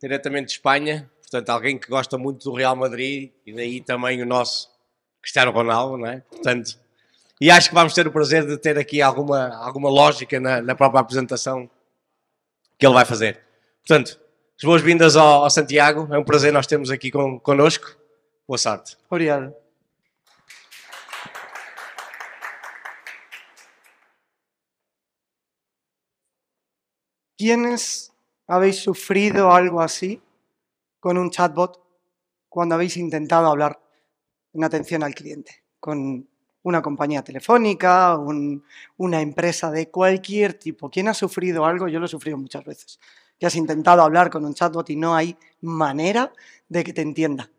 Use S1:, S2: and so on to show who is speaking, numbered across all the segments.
S1: Diretamente de Espanha, portanto, alguém que gosta muito do Real Madrid e daí também o nosso Cristiano Ronaldo, não é? Portanto, e acho que vamos ter o prazer de ter aqui alguma, alguma lógica na, na própria apresentação que ele vai fazer. Portanto, As boas-vindas Santiago, es un um placer Nos termos aquí con, connosco. Boa sorte. Obrigado.
S2: ¿Quiénes habéis sufrido algo así con un chatbot cuando habéis intentado hablar en atención al cliente con una compañía telefónica, una empresa de cualquier tipo? ¿Quién ha sufrido algo? Yo lo he sufrido muchas veces que has intentado hablar con un chatbot y no hay manera de que te entienda.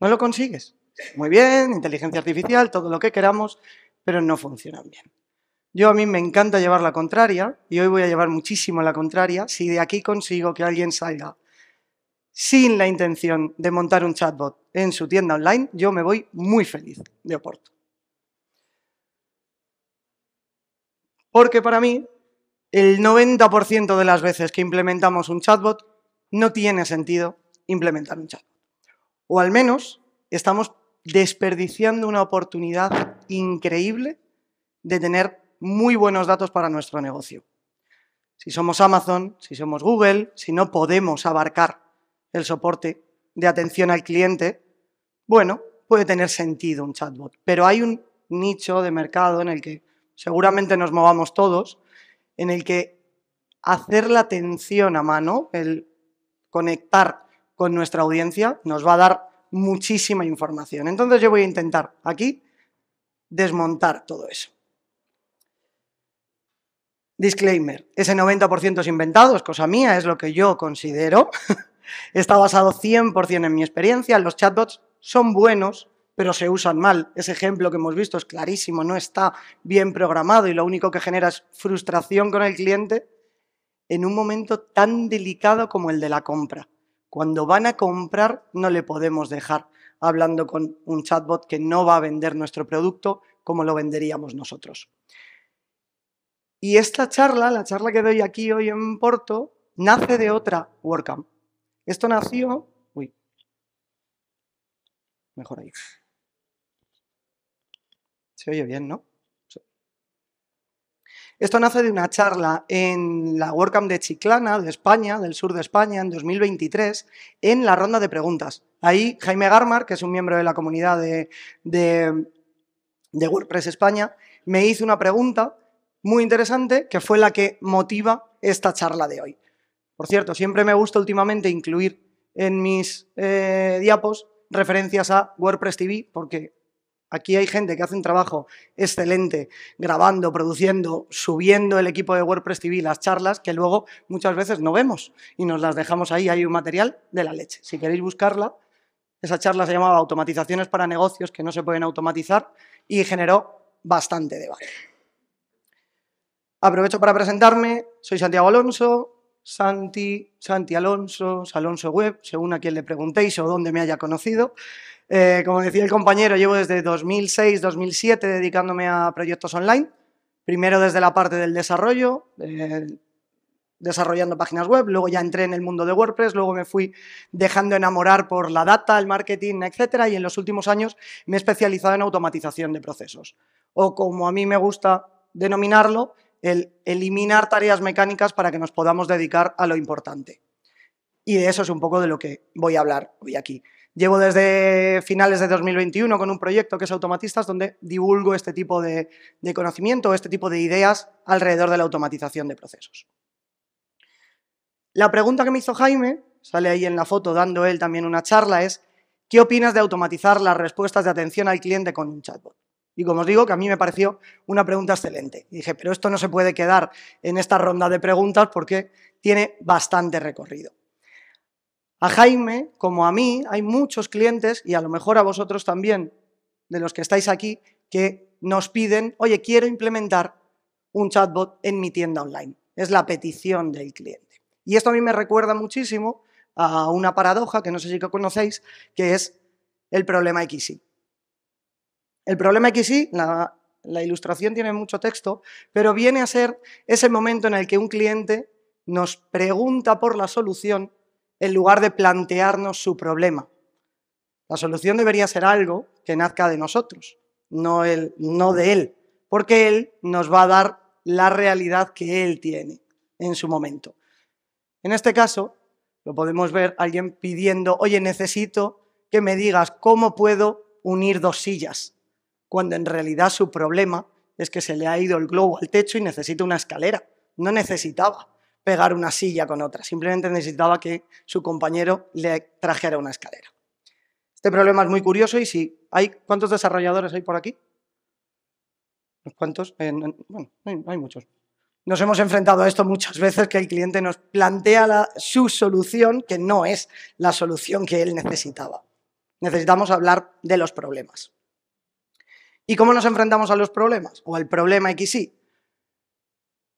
S2: No lo consigues. Muy bien, inteligencia artificial, todo lo que queramos, pero no funcionan bien. Yo a mí me encanta llevar la contraria y hoy voy a llevar muchísimo la contraria si de aquí consigo que alguien salga sin la intención de montar un chatbot en su tienda online, yo me voy muy feliz de Oporto. Porque para mí el 90% de las veces que implementamos un chatbot no tiene sentido implementar un chatbot. O al menos estamos desperdiciando una oportunidad increíble de tener muy buenos datos para nuestro negocio. Si somos Amazon, si somos Google, si no podemos abarcar el soporte de atención al cliente, bueno, puede tener sentido un chatbot, pero hay un nicho de mercado en el que seguramente nos movamos todos, en el que hacer la atención a mano, el conectar con nuestra audiencia, nos va a dar muchísima información. Entonces yo voy a intentar aquí desmontar todo eso. Disclaimer, ese 90% es inventado, es cosa mía, es lo que yo considero. Está basado 100% en mi experiencia. Los chatbots son buenos, pero se usan mal. Ese ejemplo que hemos visto es clarísimo, no está bien programado y lo único que genera es frustración con el cliente en un momento tan delicado como el de la compra. Cuando van a comprar no le podemos dejar hablando con un chatbot que no va a vender nuestro producto como lo venderíamos nosotros. Y esta charla, la charla que doy aquí hoy en Porto, nace de otra WordCamp. Esto nació... Uy. Mejor ahí. Se oye bien, ¿no? Esto nace de una charla en la WordCamp de Chiclana, de España, del sur de España, en 2023, en la ronda de preguntas. Ahí Jaime Garmar, que es un miembro de la comunidad de, WordPress España, me hizo una pregunta muy interesante que fue la que motiva esta charla de hoy. Por cierto, siempre me gusta últimamente incluir en mis eh, diapos referencias a WordPress TV porque Aquí hay gente que hace un trabajo excelente grabando, produciendo, subiendo el equipo de WordPress TV, las charlas que luego muchas veces no vemos y nos las dejamos ahí. Hay un material de la leche. Si queréis buscarla, esa charla se llamaba Automatizaciones para negocios que no se pueden automatizar y generó bastante debate. Aprovecho para presentarme. Soy Santiago Alonso, Santi, Santi Alonso, Alonso Web, según a quien le preguntéis o dónde me haya conocido. Eh, como decía el compañero, llevo desde 2006-2007 dedicándome a proyectos online, primero desde la parte del desarrollo, eh, desarrollando páginas web, luego ya entré en el mundo de WordPress, luego me fui dejando enamorar por la data, el marketing, etcétera, y en los últimos años me he especializado en automatización de procesos, o como a mí me gusta denominarlo, el eliminar tareas mecánicas para que nos podamos dedicar a lo importante. Y de eso es un poco de lo que voy a hablar hoy aquí. Llevo desde finales de 2021 con un proyecto que es Automatistas, donde divulgo este tipo de, de conocimiento, este tipo de ideas alrededor de la automatización de procesos. La pregunta que me hizo Jaime, sale ahí en la foto dando él también una charla, es ¿qué opinas de automatizar las respuestas de atención al cliente con un chatbot? Y como os digo, que a mí me pareció una pregunta excelente. dije, pero esto no se puede quedar en esta ronda de preguntas porque tiene bastante recorrido. A Jaime, como a mí, hay muchos clientes, y a lo mejor a vosotros también, de los que estáis aquí, que nos piden, oye, quiero implementar un chatbot en mi tienda online. Es la petición del cliente. Y esto a mí me recuerda muchísimo a una paradoja que no sé si conocéis, que es el problema XY. El problema aquí sí, la, ilustración tiene mucho texto, pero viene a ser ese momento en el que un cliente nos pregunta por la solución en lugar de plantearnos su problema. La solución debería ser algo que nazca de nosotros, no, el, no de él, porque él nos va a dar la realidad que él tiene en su momento. En este caso, lo podemos ver alguien pidiendo, oye, necesito que me digas cómo puedo unir dos sillas cuando en realidad su problema es que se le ha ido el globo al techo y necesita una escalera. No necesitaba pegar una silla con otra, simplemente necesitaba que su compañero le trajera una escalera. Este problema es muy curioso y si hay, ¿cuántos desarrolladores hay por aquí? ¿Cuántos? cuantos? Eh, bueno, hay, muchos. Nos hemos enfrentado a esto muchas veces que el cliente nos plantea su solución que no es la solución que él necesitaba. Necesitamos hablar de los problemas. ¿Y cómo nos enfrentamos a los problemas? O al problema XY.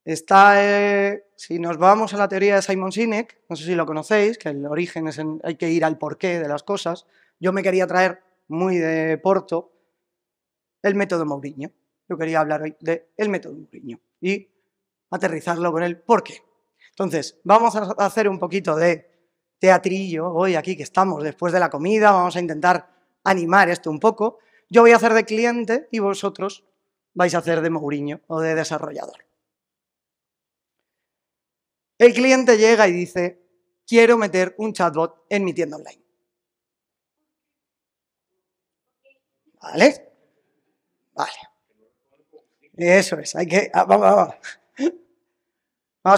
S2: Está, eh, si nos vamos a la teoría de Simon Sinek, no sé si lo conocéis, que el origen es, en, hay que ir al porqué de las cosas. Yo me quería traer muy de Porto el método Mourinho. Yo quería hablar hoy del método Mourinho y aterrizarlo con el porqué. Entonces, vamos a hacer un poquito de teatrillo hoy aquí que estamos después de la comida, vamos a intentar animar esto un poco yo voy a hacer de cliente y vosotros vais a hacer de Mourinho o de desarrollador. El cliente llega y dice, quiero meter un chatbot en mi tienda online. ¿Vale? Vale. Eso es, hay que... Ah, vamos,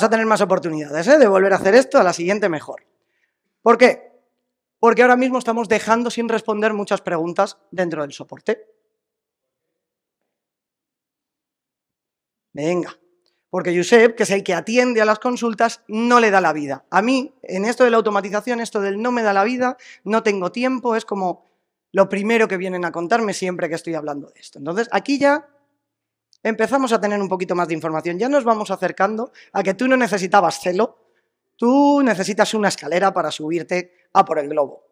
S2: a tener más oportunidades ¿eh? de volver a hacer esto a la siguiente mejor. ¿Por qué? porque ahora mismo estamos dejando sin responder muchas preguntas dentro del soporte. Venga, porque Josep, que es el que atiende a las consultas, no le da la vida. A mí, en esto de la automatización, esto del no me da la vida, no tengo tiempo, es como lo primero que vienen a contarme siempre que estoy hablando de esto. Entonces, aquí ya empezamos a tener un poquito más de información, ya nos vamos acercando a que tú no necesitabas celo, tú necesitas una escalera para subirte a ah, por el globo.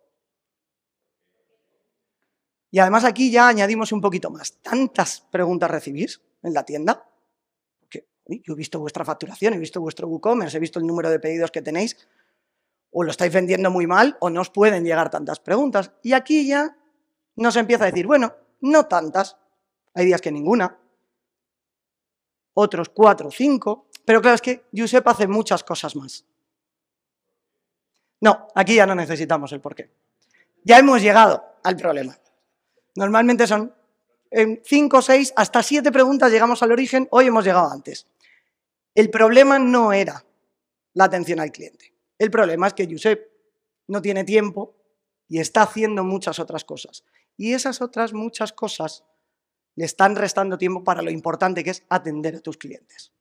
S2: Y además aquí ya añadimos un poquito más. ¿Tantas preguntas recibís en la tienda? Porque yo he visto vuestra facturación, he visto vuestro WooCommerce, he visto el número de pedidos que tenéis. O lo estáis vendiendo muy mal o no os pueden llegar tantas preguntas. Y aquí ya nos empieza a decir, bueno, no tantas. Hay días que ninguna. Otros cuatro o cinco. Pero claro, es que Giuseppe hace muchas cosas más. No, aquí ya no necesitamos el porqué. Ya hemos llegado al problema. Normalmente son o seis, hasta siete preguntas llegamos al origen, hoy hemos llegado antes. El problema no era la atención al cliente. El problema es que Josep no tiene tiempo y está haciendo muchas otras cosas. Y esas otras muchas cosas le están restando tiempo para lo importante que es atender a tus clientes.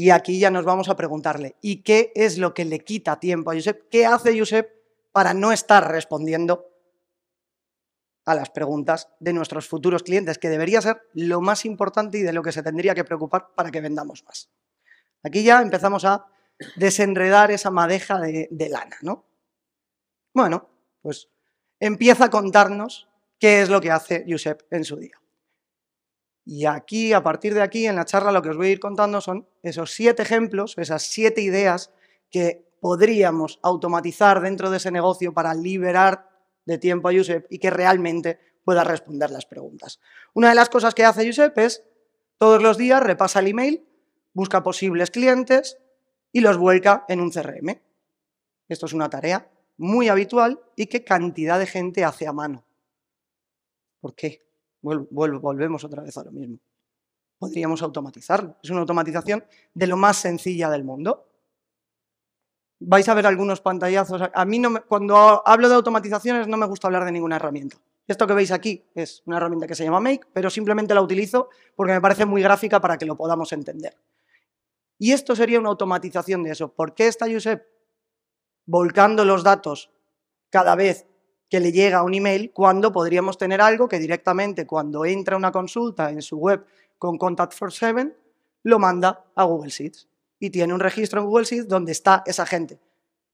S2: Y aquí ya nos vamos a preguntarle, ¿y qué es lo que le quita tiempo a Josep? ¿Qué hace Josep para no estar respondiendo a las preguntas de nuestros futuros clientes, que debería ser lo más importante y de lo que se tendría que preocupar para que vendamos más? Aquí ya empezamos a desenredar esa madeja de, lana, ¿no? Bueno, pues empieza a contarnos qué es lo que hace Josep en su día. Y aquí, a partir de aquí, en la charla lo que os voy a ir contando son esos siete ejemplos, esas siete ideas que podríamos automatizar dentro de ese negocio para liberar de tiempo a Josep y que realmente pueda responder las preguntas. Una de las cosas que hace Josep es todos los días repasa el email, busca posibles clientes y los vuelca en un CRM. Esto es una tarea muy habitual y que cantidad de gente hace a mano. ¿Por qué? volvemos otra vez a lo mismo. Podríamos automatizarlo. Es una automatización de lo más sencilla del mundo. Vais a ver algunos pantallazos. A mí no cuando hablo de automatizaciones no me gusta hablar de ninguna herramienta. Esto que veis aquí es una herramienta que se llama Make, pero simplemente la utilizo porque me parece muy gráfica para que lo podamos entender. Y esto sería una automatización de eso. ¿Por qué está Josep volcando los datos cada vez que le llega un email cuando podríamos tener algo que directamente cuando entra una consulta en su web con Contact for Seven lo manda a Google Sheets y tiene un registro en Google Sheets donde está esa gente.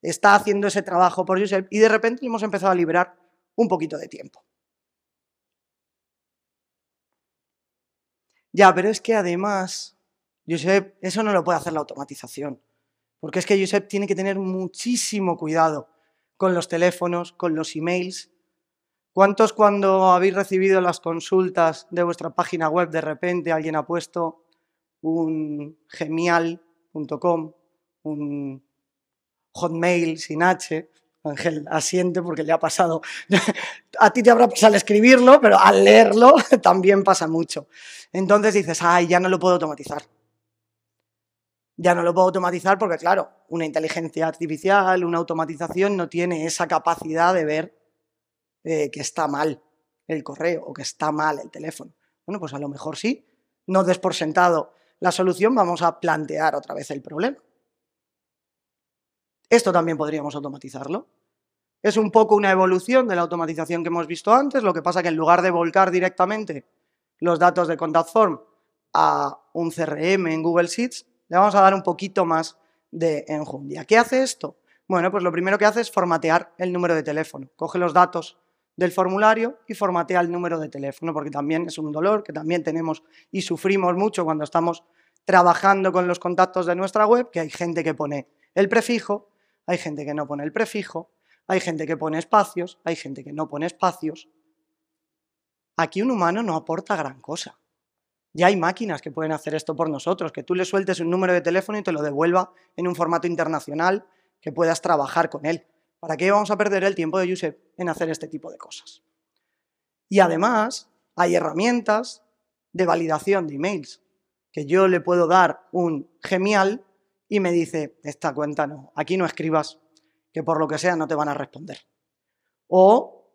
S2: Está haciendo ese trabajo por Joseph y de repente hemos empezado a liberar un poquito de tiempo. Ya, pero es que además, Josep, eso no lo puede hacer la automatización. Porque es que Josep tiene que tener muchísimo cuidado con los teléfonos, con los emails. ¿Cuántos cuando habéis recibido las consultas de vuestra página web de repente alguien ha puesto un genial.com, un hotmail sin H? Ángel asiente porque le ha pasado. a ti te habrá pasado al escribirlo, pero al leerlo también pasa mucho. Entonces dices, ay, ya no lo puedo automatizar. Ya no lo puedo automatizar porque, claro, una inteligencia artificial, una automatización no tiene esa capacidad de ver eh, que está mal el correo o que está mal el teléfono. Bueno, pues a lo mejor sí. No des por sentado la solución, vamos a plantear otra vez el problema. Esto también podríamos automatizarlo. Es un poco una evolución de la automatización que hemos visto antes, lo que pasa que en lugar de volcar directamente los datos de Contact Form a un CRM en Google Sheets, le vamos a dar un poquito más de enjundia. ¿Qué hace esto? Bueno, pues lo primero que hace es formatear el número de teléfono. Coge los datos del formulario y formatea el número de teléfono, porque también es un dolor que también tenemos y sufrimos mucho cuando estamos trabajando con los contactos de nuestra web, que hay gente que pone el prefijo, hay gente que no pone el prefijo, hay gente que pone espacios, hay gente que no pone espacios. Aquí un humano no aporta gran cosa. Ya hay máquinas que pueden hacer esto por nosotros, que tú le sueltes un número de teléfono y te lo devuelva en un formato internacional que puedas trabajar con él. ¿Para qué vamos a perder el tiempo de Yusef en hacer este tipo de cosas? Y además, hay herramientas de validación de emails, que yo le puedo dar un genial y me dice, esta cuenta no, aquí no escribas, que por lo que sea no te van a responder. O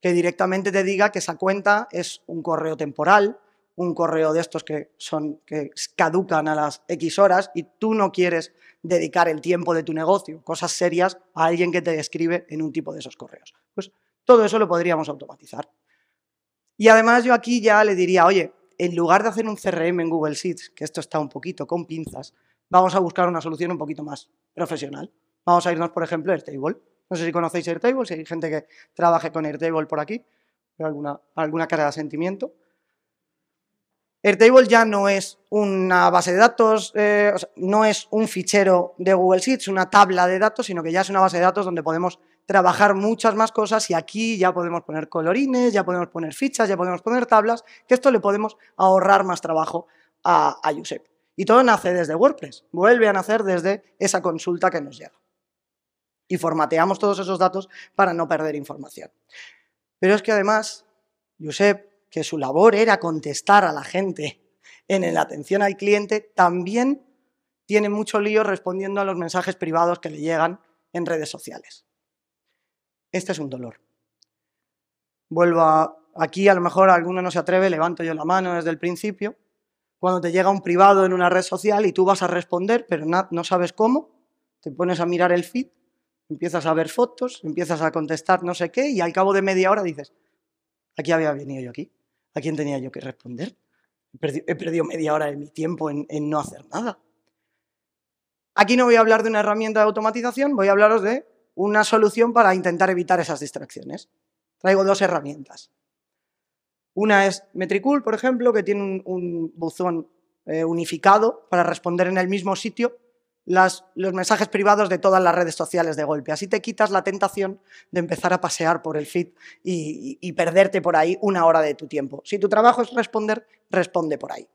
S2: que directamente te diga que esa cuenta es un correo temporal un correo de estos que, son, que caducan a las X horas y tú no quieres dedicar el tiempo de tu negocio, cosas serias, a alguien que te escribe en un tipo de esos correos. Pues todo eso lo podríamos automatizar. Y además yo aquí ya le diría, oye, en lugar de hacer un CRM en Google Sheets, que esto está un poquito con pinzas, vamos a buscar una solución un poquito más profesional. Vamos a irnos, por ejemplo, a Airtable. No sé si conocéis Airtable, si hay gente que trabaje con Airtable por aquí, alguna, alguna cara de asentimiento. Airtable ya no es una base de datos, eh, no es un fichero de Google Sheets, una tabla de datos, sino que ya es una base de datos donde podemos trabajar muchas más cosas y aquí ya podemos poner colorines, ya podemos poner fichas, ya podemos poner tablas, que esto le podemos ahorrar más trabajo a, a Josep. Y todo nace desde WordPress, vuelve a nacer desde esa consulta que nos llega. Y formateamos todos esos datos para no perder información. Pero es que además, Josep que su labor era contestar a la gente en la atención al cliente, también tiene mucho lío respondiendo a los mensajes privados que le llegan en redes sociales. Este es un dolor. Vuelvo aquí, a lo mejor alguno no se atreve, levanto yo la mano desde el principio. Cuando te llega un privado en una red social y tú vas a responder, pero no sabes cómo, te pones a mirar el feed, empiezas a ver fotos, empiezas a contestar no sé qué y al cabo de media hora dices, aquí había venido yo aquí. ¿a quién tenía yo que responder? He perdido, media hora de mi tiempo en, no hacer nada. Aquí no voy a hablar de una herramienta de automatización, voy a hablaros de una solución para intentar evitar esas distracciones. Traigo dos herramientas. Una es Metricool, por ejemplo, que tiene un, buzón eh, unificado para responder en el mismo sitio los mensajes privados de todas las redes sociales de golpe. Así te quitas la tentación de empezar a pasear por el feed y, perderte por ahí una hora de tu tiempo. Si tu trabajo es responder, responde por ahí.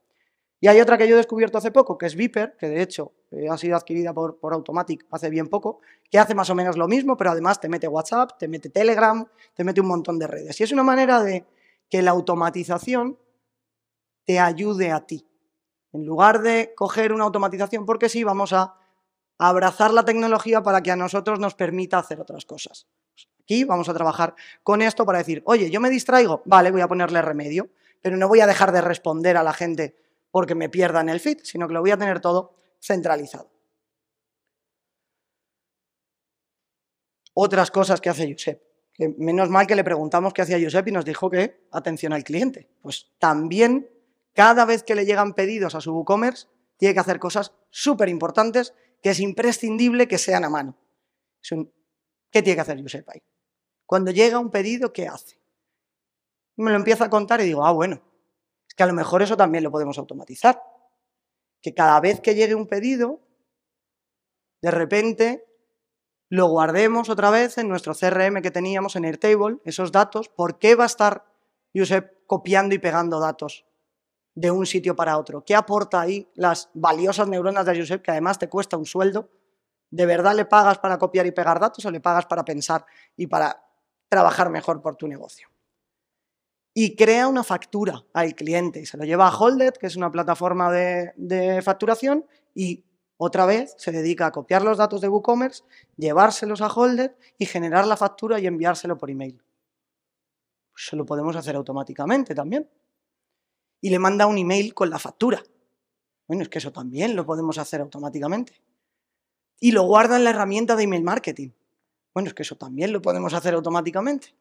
S2: Y hay otra que yo he descubierto hace poco, que es Viper, que de hecho eh, ha sido adquirida por, por, Automatic hace bien poco, que hace más o menos lo mismo, pero además te mete WhatsApp, te mete Telegram, te mete un montón de redes. Y es una manera de que la automatización te ayude a ti. En lugar de coger una automatización, porque sí, vamos a abrazar la tecnología para que a nosotros nos permita hacer otras cosas. Aquí vamos a trabajar con esto para decir, oye, yo me distraigo, vale, voy a ponerle remedio, pero no voy a dejar de responder a la gente porque me pierdan el feed, sino que lo voy a tener todo centralizado. Otras cosas que hace Josep. menos mal que le preguntamos qué hacía Josep y nos dijo que atención al cliente. Pues también, cada vez que le llegan pedidos a su WooCommerce, tiene que hacer cosas súper importantes que es imprescindible que sean a mano. ¿Qué tiene que hacer Josep ahí? Cuando llega un pedido, ¿qué hace? Me lo empieza a contar y digo, ah, bueno, es que a lo mejor eso también lo podemos automatizar. Que cada vez que llegue un pedido, de repente lo guardemos otra vez en nuestro CRM que teníamos en Airtable, esos datos. ¿Por qué va a estar Josep copiando y pegando datos de un sitio para otro? ¿Qué aporta ahí las valiosas neuronas de Joseph, que además te cuesta un sueldo? ¿De verdad le pagas para copiar y pegar datos o le pagas para pensar y para trabajar mejor por tu negocio? Y crea una factura al cliente y se lo lleva a Holded, que es una plataforma de, facturación, y otra vez se dedica a copiar los datos de WooCommerce, llevárselos a Holded y generar la factura y enviárselo por email. se pues lo podemos hacer automáticamente también y le manda un email con la factura. Bueno, es que eso también lo podemos hacer automáticamente. Y lo guarda en la herramienta de email marketing. Bueno, es que eso también lo podemos hacer automáticamente.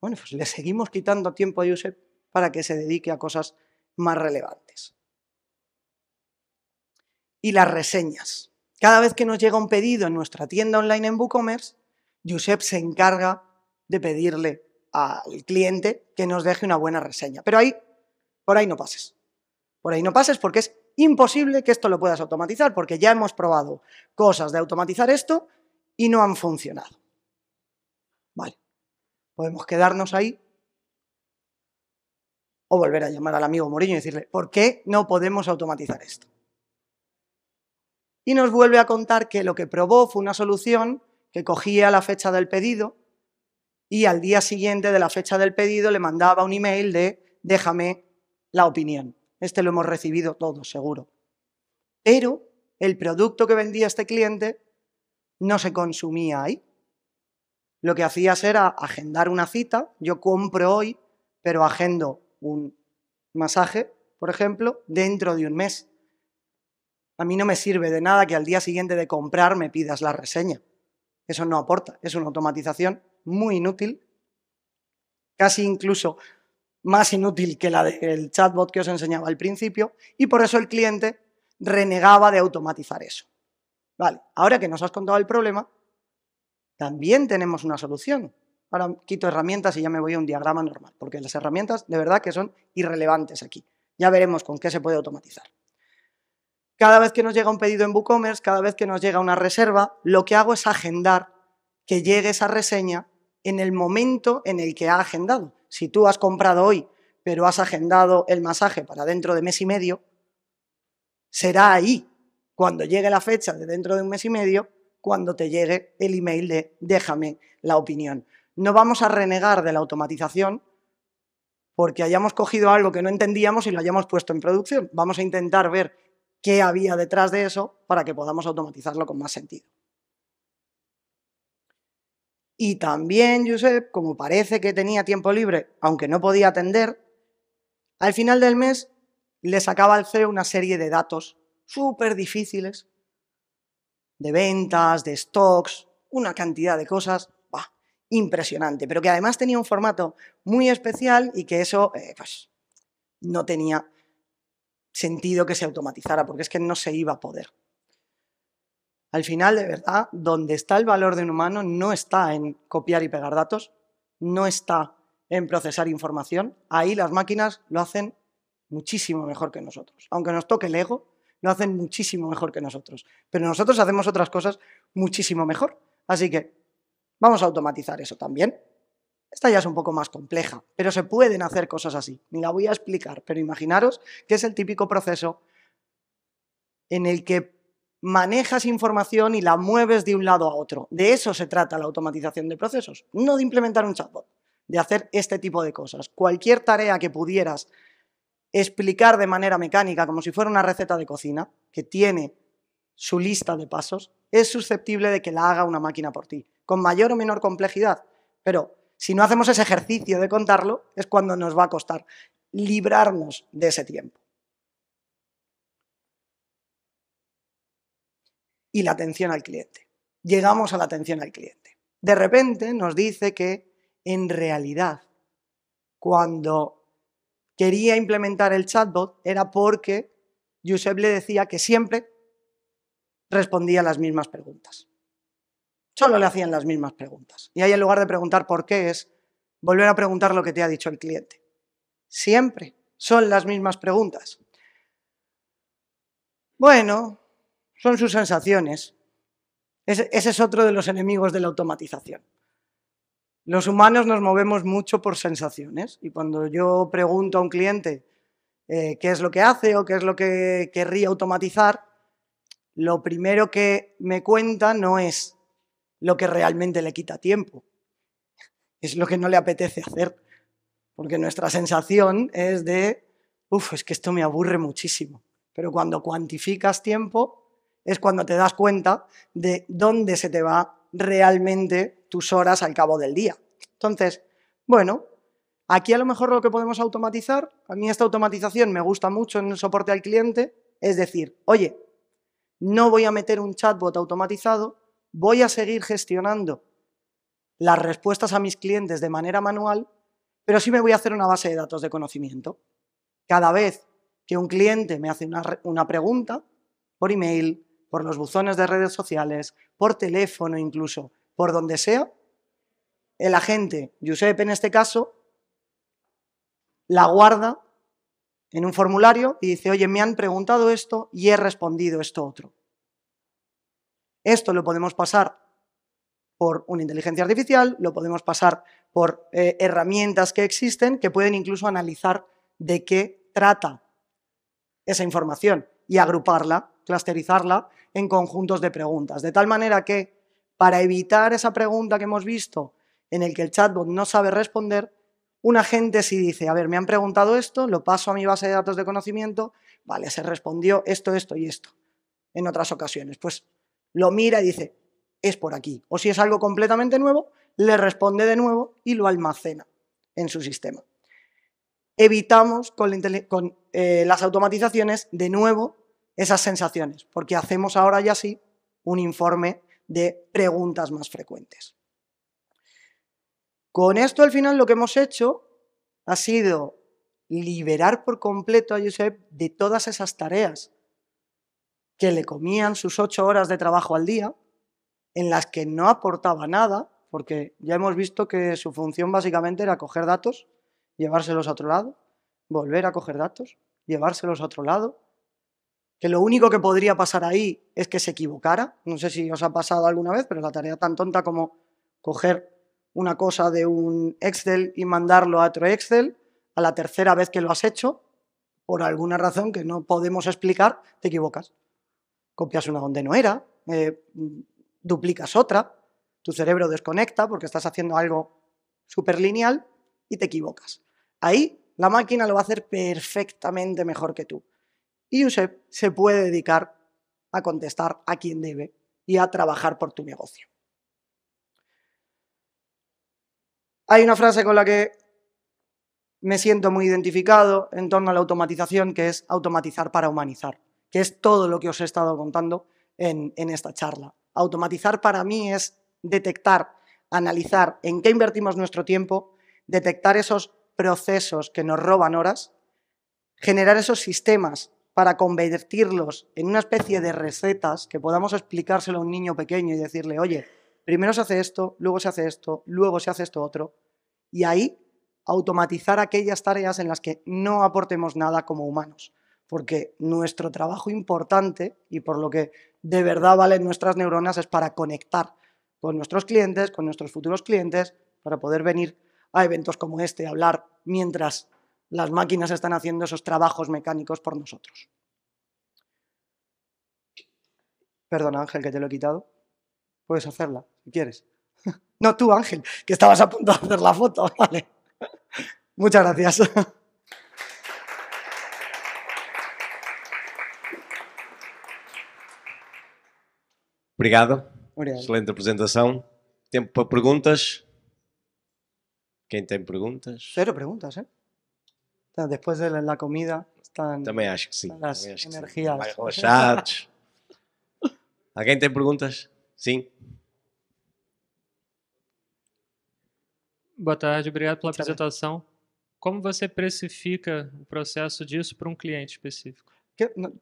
S2: Bueno, pues le seguimos quitando tiempo a Josep para que se dedique a cosas más relevantes. Y las reseñas. Cada vez que nos llega un pedido en nuestra tienda online en WooCommerce, Josep se encarga de pedirle al cliente que nos deje una buena reseña. Pero hay por ahí no pases. Por ahí no pases porque es imposible que esto lo puedas automatizar, porque ya hemos probado cosas de automatizar esto y no han funcionado. Vale, podemos quedarnos ahí o volver a llamar al amigo Moriño y decirle, ¿por qué no podemos automatizar esto? Y nos vuelve a contar que lo que probó fue una solución que cogía la fecha del pedido y al día siguiente de la fecha del pedido le mandaba un email de déjame la opinión. Este lo hemos recibido todos, seguro. Pero el producto que vendía este cliente no se consumía ahí. Lo que hacías era agendar una cita. Yo compro hoy, pero agendo un masaje, por ejemplo, dentro de un mes. A mí no me sirve de nada que al día siguiente de comprar me pidas la reseña. Eso no aporta. Es una automatización muy inútil. Casi incluso más inútil que la del chatbot que os enseñaba al principio y por eso el cliente renegaba de automatizar eso. Vale, ahora que nos has contado el problema, también tenemos una solución. Ahora quito herramientas y ya me voy a un diagrama normal, porque las herramientas de verdad que son irrelevantes aquí. Ya veremos con qué se puede automatizar. Cada vez que nos llega un pedido en WooCommerce, cada vez que nos llega una reserva, lo que hago es agendar que llegue esa reseña en el momento en el que ha agendado. Si tú has comprado hoy, pero has agendado el masaje para dentro de mes y medio, será ahí, cuando llegue la fecha de dentro de un mes y medio, cuando te llegue el email de déjame la opinión. No vamos a renegar de la automatización porque hayamos cogido algo que no entendíamos y lo hayamos puesto en producción. Vamos a intentar ver qué había detrás de eso para que podamos automatizarlo con más sentido. Y también, Josep, como parece que tenía tiempo libre, aunque no podía atender, al final del mes le sacaba al CEO una serie de datos súper difíciles, de ventas, de stocks, una cantidad de cosas impresionante, pero que además tenía un formato muy especial y que eso eh, pues, no tenía sentido que se automatizara, porque es que no se iba a poder. Al final, de verdad, donde está el valor de un humano no está en copiar y pegar datos, no está en procesar información. Ahí las máquinas lo hacen muchísimo mejor que nosotros. Aunque nos toque el ego, lo hacen muchísimo mejor que nosotros. Pero nosotros hacemos otras cosas muchísimo mejor. Así que vamos a automatizar eso también. Esta ya es un poco más compleja, pero se pueden hacer cosas así. Ni la voy a explicar, pero imaginaros que es el típico proceso en el que manejas información y la mueves de un lado a otro. De eso se trata la automatización de procesos, no de implementar un chatbot, de hacer este tipo de cosas. Cualquier tarea que pudieras explicar de manera mecánica, como si fuera una receta de cocina, que tiene su lista de pasos, es susceptible de que la haga una máquina por ti, con mayor o menor complejidad. Pero si no hacemos ese ejercicio de contarlo, es cuando nos va a costar librarnos de ese tiempo. y la atención al cliente. Llegamos a la atención al cliente. De repente nos dice que en realidad, cuando quería implementar el chatbot, era porque Josep le decía que siempre respondía las mismas preguntas. Solo le hacían las mismas preguntas. Y ahí en lugar de preguntar por qué es volver a preguntar lo que te ha dicho el cliente. Siempre son las mismas preguntas. Bueno, son sus sensaciones. Ese, es otro de los enemigos de la automatización. Los humanos nos movemos mucho por sensaciones y cuando yo pregunto a un cliente eh, qué es lo que hace o qué es lo que querría automatizar, lo primero que me cuenta no es lo que realmente le quita tiempo, es lo que no le apetece hacer, porque nuestra sensación es de, uff, es que esto me aburre muchísimo, pero cuando cuantificas tiempo, es cuando te das cuenta de dónde se te va realmente tus horas al cabo del día. Entonces, bueno, aquí a lo mejor lo que podemos automatizar, a mí esta automatización me gusta mucho en el soporte al cliente, es decir, oye, no voy a meter un chatbot automatizado, voy a seguir gestionando las respuestas a mis clientes de manera manual, pero sí me voy a hacer una base de datos de conocimiento. Cada vez que un cliente me hace una, una pregunta por email, por los buzones de redes sociales, por teléfono incluso, por donde sea, el agente, Giuseppe en este caso, la guarda en un formulario y dice, oye, me han preguntado esto y he respondido esto otro. Esto lo podemos pasar por una inteligencia artificial, lo podemos pasar por eh, herramientas que existen que pueden incluso analizar de qué trata esa información y agruparla clusterizarla en conjuntos de preguntas, de tal manera que para evitar esa pregunta que hemos visto en el que el chatbot no sabe responder, un agente si dice, a ver, me han preguntado esto, lo paso a mi base de datos de conocimiento, vale, se respondió esto, esto y esto. En otras ocasiones, pues lo mira y dice, es por aquí. O si es algo completamente nuevo, le responde de nuevo y lo almacena en su sistema. Evitamos con, eh, las automatizaciones de nuevo esas sensaciones, porque hacemos ahora ya sí un informe de preguntas más frecuentes. Con esto al final lo que hemos hecho ha sido liberar por completo a Josep de todas esas tareas que le comían sus ocho horas de trabajo al día, en las que no aportaba nada, porque ya hemos visto que su función básicamente era coger datos, llevárselos a otro lado, volver a coger datos, llevárselos a otro lado, que lo único que podría pasar ahí es que se equivocara. No sé si os ha pasado alguna vez, pero la tarea tan tonta como coger una cosa de un Excel y mandarlo a otro Excel, a la tercera vez que lo has hecho, por alguna razón que no podemos explicar, te equivocas. Copias una donde no era, eh, duplicas otra, tu cerebro desconecta porque estás haciendo algo súper lineal y te equivocas. Ahí la máquina lo va a hacer perfectamente mejor que tú y Josep se puede dedicar a contestar a quien debe y a trabajar por tu negocio. Hay una frase con la que me siento muy identificado en torno a la automatización, que es automatizar para humanizar, que es todo lo que os he estado contando en, en esta charla. Automatizar para mí es detectar, analizar en qué invertimos nuestro tiempo, detectar esos procesos que nos roban horas, generar esos sistemas para convertirlos en una especie de recetas que podamos explicárselo a un niño pequeño y decirle, oye, primero se hace esto, luego se hace esto, luego se hace esto otro, y ahí automatizar aquellas tareas en las que no aportemos nada como humanos, porque nuestro trabajo importante y por lo que de verdad valen nuestras neuronas es para conectar con nuestros clientes, con nuestros futuros clientes, para poder venir a eventos como este, hablar mientras las máquinas están haciendo esos trabajos mecánicos por nosotros. Perdona Ángel, que te lo he quitado. Puedes hacerla, si quieres. No tú, Ángel, que estabas a punto de hacer la foto, vale. Muchas gracias.
S1: Obrigado. Excelente presentación. Tiempo para perguntas. ¿Quién tiene preguntas?
S2: Cero preguntas, ¿eh? Depois de comida estão.
S1: Também acho que sim.
S2: as energias. Mais relaxados.
S1: Alguém tem perguntas? Sim? Boa tarde, obrigado pela apresentação. Como você precifica o processo disso para um cliente específico? Que- não,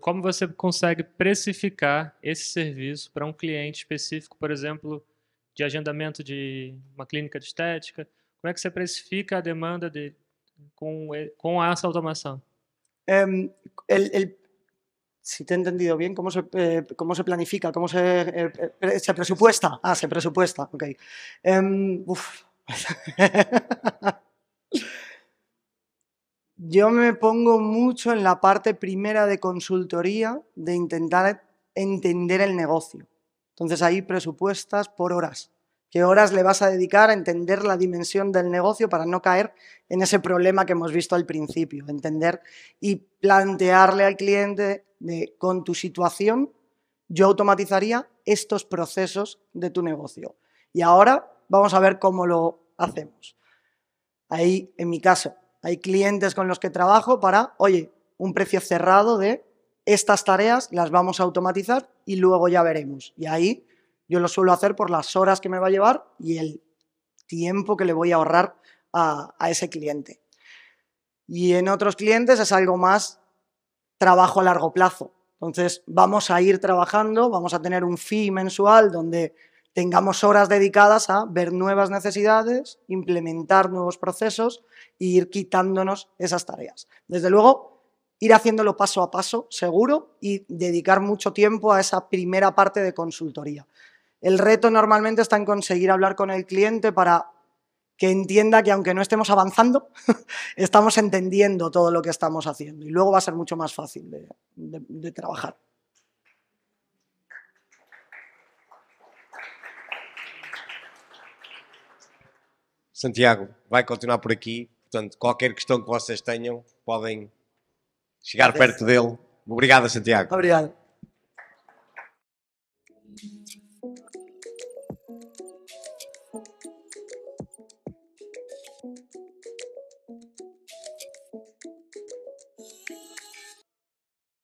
S1: Como você consegue precificar esse serviço para um cliente específico, por exemplo, de agendamento de uma clínica de estética? Como é que você precifica a demanda dele? con, eh, con esa automación?
S2: Em, si te he entendido bien, ¿cómo se, eh, cómo se planifica? ¿Cómo se, eh, se presupuesta? Ah, se presupuesta, ok. Em, uf. Yo me pongo mucho en la parte primera de consultoría de intentar entender el negocio. Entonces hay presupuestas por horas. ¿Qué horas le vas a dedicar a entender la dimensión del negocio para no caer en ese problema que hemos visto al principio? Entender y plantearle al cliente de con tu situación yo automatizaría estos procesos de tu negocio. Y ahora vamos a ver cómo lo hacemos. Ahí, en mi caso, hay clientes con los que trabajo para, oye, un precio cerrado de estas tareas, las vamos a automatizar y luego ya veremos. Y ahí yo lo suelo hacer por las horas que me va a llevar y el tiempo que le voy a ahorrar a, ese cliente. Y en otros clientes es algo más trabajo a largo plazo. Entonces vamos a ir trabajando, vamos a tener un fee mensual donde tengamos horas dedicadas a ver nuevas necesidades, implementar nuevos procesos e ir quitándonos esas tareas. Desde luego, ir haciéndolo paso a paso, seguro, y dedicar mucho tiempo a esa primera parte de consultoría. El reto normalmente está en conseguir hablar con el cliente para que entienda que aunque no estemos avanzando, estamos entendiendo todo lo que estamos haciendo y luego va a ser mucho más fácil de, trabajar.
S1: Santiago, a continuar por aqui. Portanto, qualquer questão que vocês tenham, podem chegar perto dele. Obrigado, Santiago.